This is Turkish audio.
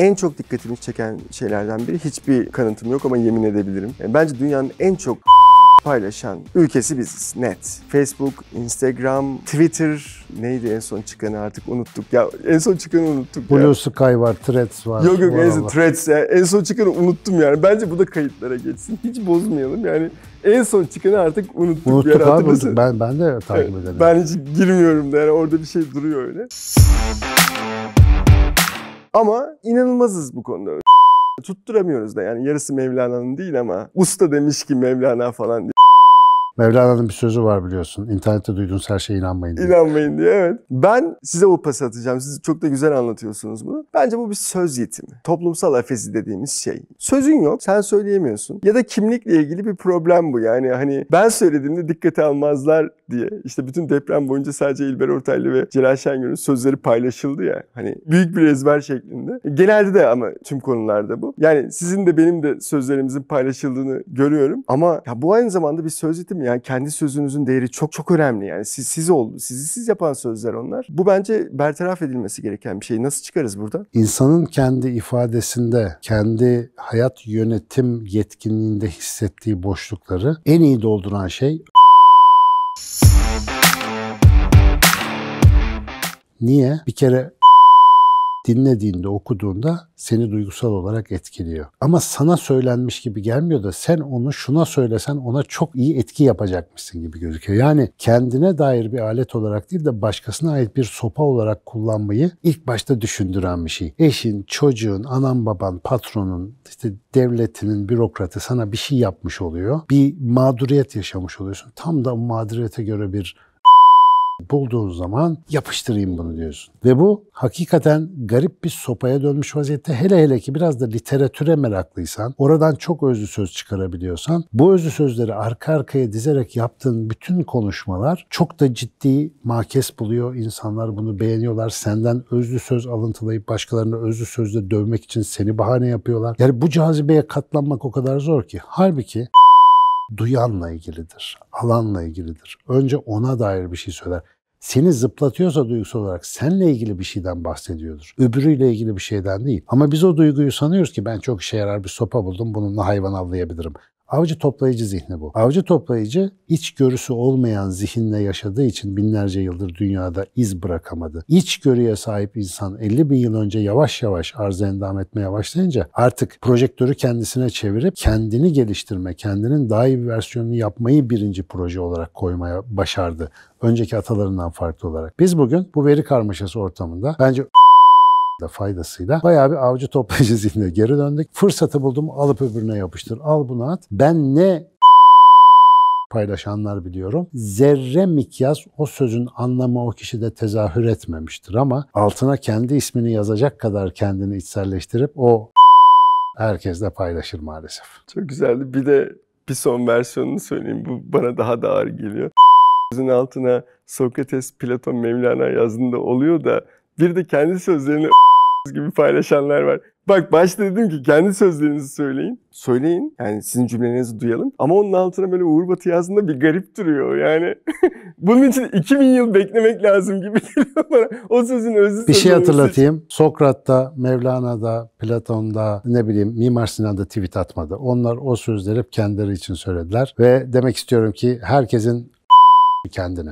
en çok dikkatimi çeken şeylerden biri hiçbir kanıtım yok ama yemin edebilirim. Bence dünyanın en çok paylaşan ülkesi biziz net. Facebook, Instagram, Twitter neydi en son çıkanı artık unuttuk ya. En son çıkanı unuttuk Blue ya. Sky var, Threads var. Yok yok en son Threads ya. En son çıkanı unuttum yani. Bence bu da kayıtlara geçsin. Hiç bozmayalım yani. En son çıkanı artık unuttuk. Unuttuk yani, abi. Ben, ben de takip ederim. Ben hiç girmiyorum da yani orada bir şey duruyor öyle. Ama inanılmazız bu konuda. Tutturamıyoruz da yani yarısı Mevlana'nın değil ama usta demiş ki Mevlana falan diye. Mevlana'nın bir sözü var biliyorsun. İnternette duyduğunuz her şeye inanmayın diye. İnanmayın diye evet. Ben size bu pası atacağım. Siz çok da güzel anlatıyorsunuz bunu. Bence bu bir söz yetimi. Toplumsal afezi dediğimiz şey. Sözün yok, sen söyleyemiyorsun. Ya da kimlikle ilgili bir problem bu. Yani hani ben söylediğimde dikkate almazlar diye. İşte bütün deprem boyunca sadece İlber Ortaylı ve Celal Şengör'ün sözleri paylaşıldı ya. Hani büyük bir ezber şeklinde. E, genelde de ama tüm konularda bu. Yani sizin de benim de sözlerimizin paylaşıldığını görüyorum. Ama ya bu aynı zamanda bir söz itimi. Yani kendi sözünüzün değeri çok çok önemli. Yani siz, siz oldu. Sizi siz yapan sözler onlar. Bu bence bertaraf edilmesi gereken bir şey. Nasıl çıkarız burada İnsanın kendi ifadesinde, kendi hayat yönetim yetkinliğinde hissettiği boşlukları en iyi dolduran şey Niye? Bir kere dinlediğinde, okuduğunda seni duygusal olarak etkiliyor. Ama sana söylenmiş gibi gelmiyor da sen onu şuna söylesen ona çok iyi etki yapacakmışsın gibi gözüküyor. Yani kendine dair bir alet olarak değil de başkasına ait bir sopa olarak kullanmayı ilk başta düşündüren bir şey. Eşin, çocuğun, anan baban, patronun, işte devletinin bürokratı sana bir şey yapmış oluyor. Bir mağduriyet yaşamış oluyorsun. Tam da o mağduriyete göre bir bulduğun zaman yapıştırayım bunu diyorsun. Ve bu hakikaten garip bir sopaya dönmüş vaziyette. Hele hele ki biraz da literatüre meraklıysan, oradan çok özlü söz çıkarabiliyorsan, bu özlü sözleri arka arkaya dizerek yaptığın bütün konuşmalar çok da ciddi makes buluyor. İnsanlar bunu beğeniyorlar. Senden özlü söz alıntılayıp başkalarını özlü sözle dövmek için seni bahane yapıyorlar. Yani bu cazibeye katlanmak o kadar zor ki. Halbuki duyanla ilgilidir, alanla ilgilidir. Önce ona dair bir şey söyler. Seni zıplatıyorsa duygusal olarak senle ilgili bir şeyden bahsediyordur. Öbürüyle ilgili bir şeyden değil. Ama biz o duyguyu sanıyoruz ki ben çok işe yarar bir sopa buldum bununla hayvan avlayabilirim. Avcı toplayıcı zihni bu. Avcı toplayıcı iç görüsü olmayan zihinle yaşadığı için binlerce yıldır dünyada iz bırakamadı. İç görüye sahip insan 50 bin yıl önce yavaş yavaş arz endam etmeye başlayınca artık projektörü kendisine çevirip kendini geliştirme, kendinin daha iyi bir versiyonunu yapmayı birinci proje olarak koymaya başardı. Önceki atalarından farklı olarak. Biz bugün bu veri karmaşası ortamında bence da faydasıyla bayağı bir avcı toplayıcı zihnine geri döndük. Fırsatı buldum alıp öbürüne yapıştır. Al bunu at. Ben ne paylaşanlar biliyorum. Zerre mikyas o sözün anlamı o kişide tezahür etmemiştir ama altına kendi ismini yazacak kadar kendini içselleştirip o herkesle paylaşır maalesef. Çok güzeldi. Bir de bir son versiyonunu söyleyeyim. Bu bana daha da ağır geliyor. Sözün altına Sokrates, Platon, Mevlana yazdığında oluyor da bir de kendi sözlerini gibi paylaşanlar var. Bak başta dedim ki kendi sözlerinizi söyleyin. Söyleyin. Yani sizin cümlelerinizi duyalım. Ama onun altına böyle Uğur Batı yazdığında bir garip duruyor. Yani bunun için 2000 yıl beklemek lazım gibi geliyor bana. O sözün özü Bir şey hatırlatayım. Için. Sokrat'ta, Mevlana'da, Platon'da, ne bileyim Mimar Sinan'da tweet atmadı. Onlar o sözleri kendileri için söylediler. Ve demek istiyorum ki herkesin kendine.